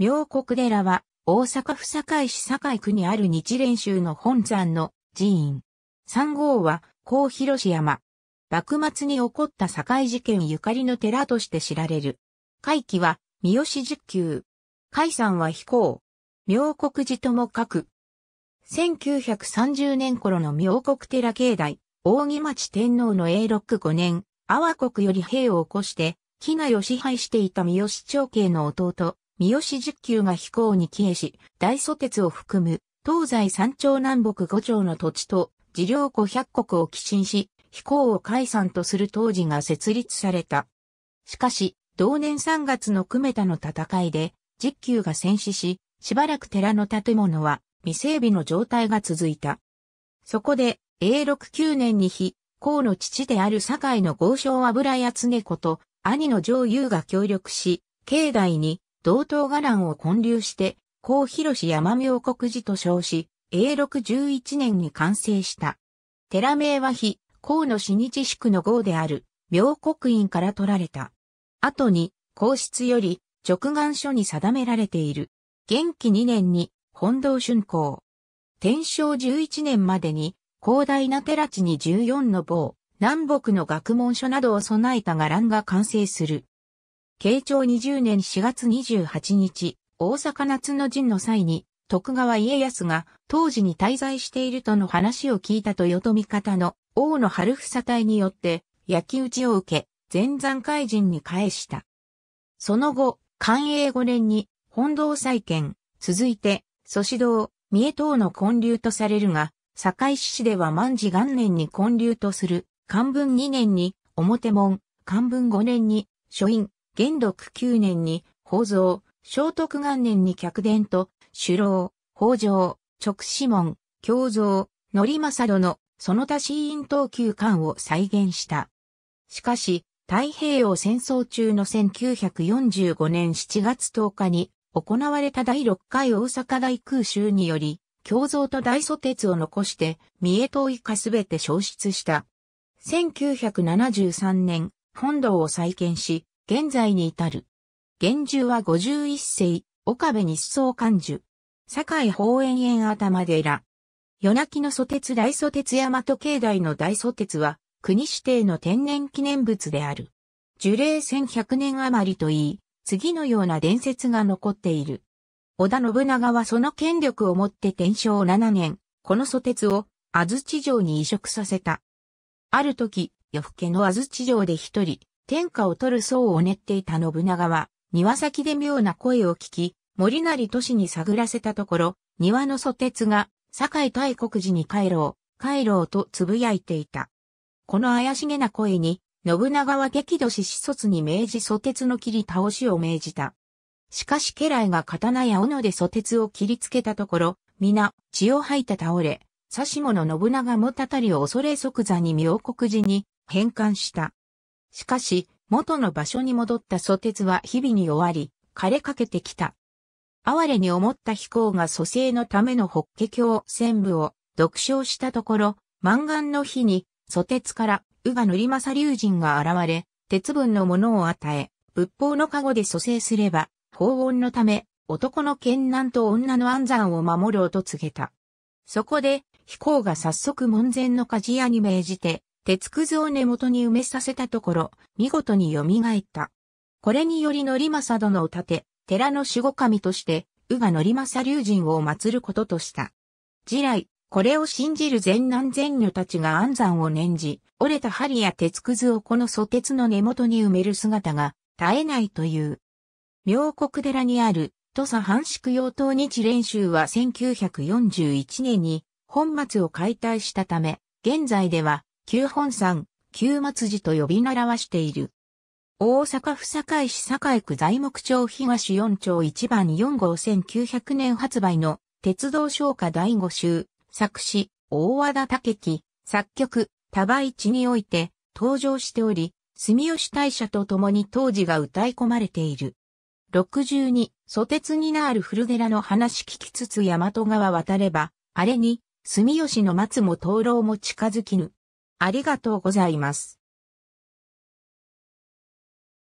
妙国寺は、大阪府堺市堺区にある日蓮宗の本山の寺院。三号は、高広山。幕末に起こった堺事件ゆかりの寺として知られる。会期は、三好十九。海山は飛行。妙国寺とも書く。1930年頃の妙国寺境内、扇町天皇の永禄5年、阿波国より兵を起こして、木名を支配していた三好長慶の弟、三好十九が飛行に帰依し、大祖鉄を含む、東西三町南北五町の土地と、事領五百国を寄進し、飛行を解散とする当時が設立された。しかし、同年3月の久米田の戦いで、十九が戦死し、しばらく寺の建物は未整備の状態が続いた。そこで、永禄9年に非、孔の父である堺の豪商油屋常子と、兄の上優が協力し、境内に同等伽藍を建立して、高広市山明国寺と称し、永禄11年に完成した。寺名は非、高の死日宿の号である、明国院から取られた。後に、皇室より直眼書に定められている。元気2年に、本堂春光。天正11年までに、広大な寺地に14の棒、南北の学問書などを備えた伽藍が完成する。慶長20年4月28日、大阪夏の陣の際に、徳川家康が当時に滞在しているとの話を聞いたと豊臣方の王の春房隊によって焼き討ちを受け、前山海人に返した。その後、寛永5年に本堂再建、続いて、祖師堂、三重等の建立とされるが、堺市では万事元年に建立とする、漢文2年に表門、漢文5年に書院、元禄9年に、宝蔵、聖徳元年に客伝と、首老、宝城、直子門、京蔵、則政殿、その他死因等級館を再現した。しかし、太平洋戦争中の1945年7月10日に行われた第6回大阪大空襲により、胸像と大祖鉄を残して、三重島以下すべて消失した。1973年、本堂を再建し、現在に至る。現住は五十一世、岡部日総館樹。堺法園園頭寺。夜泣きの蘇鉄大蘇鉄大和境内の大蘇鉄は、国指定の天然記念物である。樹齢千百年余りといい、次のような伝説が残っている。織田信長はその権力をもって天正七年、この蘇鉄を安土城に移植させた。ある時、夜更けの安土城で一人、天下を取る層を練っていた信長は、庭先で妙な声を聞き、森成都市に探らせたところ、庭の蘇鉄が、堺大国寺に帰ろう、帰ろうと呟いていた。この怪しげな声に、信長は激怒し始卒に命じ蘇鉄の切り倒しを命じた。しかし家来が刀や斧で蘇鉄を切りつけたところ、皆、血を吐いて倒れ、指物信長もたたりを恐れ即座に妙国寺に返還した。しかし、元の場所に戻った蘇鉄は日々に終わり、枯れかけてきた。哀れに思った飛行が蘇生のための法華経戦部を読唱したところ、満願の日に、蘇鉄から、宇賀塗政竜神が現れ、鉄分のものを与え、仏法の加護で蘇生すれば、法音のため、男の剣難と女の安産を守ろうと告げた。そこで、飛行が早速門前の鍛冶屋に命じて、鉄くずを根元に埋めさせたところ、見事に蘇った。これにより則政殿を建て、寺の守護神として、宇賀則政竜神を祀ることとした。次来、これを信じる善男善女たちが安山を念じ、折れた針や鉄くずをこの祖鉄の根元に埋める姿が絶えないという。妙国寺にある土佐藩宿用東日練習は1941年に本末を解体したため、現在では旧本山、旧松寺と呼び習わしている。大阪府堺市堺区材木町東四町一番4号1900年発売の鉄道商家第五集、作詞、大和田武樹、作曲、多倍地において登場しており、住吉大社と共に当時が歌い込まれている。62、蘇鉄になる古寺の話聞きつつ大和川渡れば、あれに、住吉の松も灯籠も近づきぬ。ありがとうございます。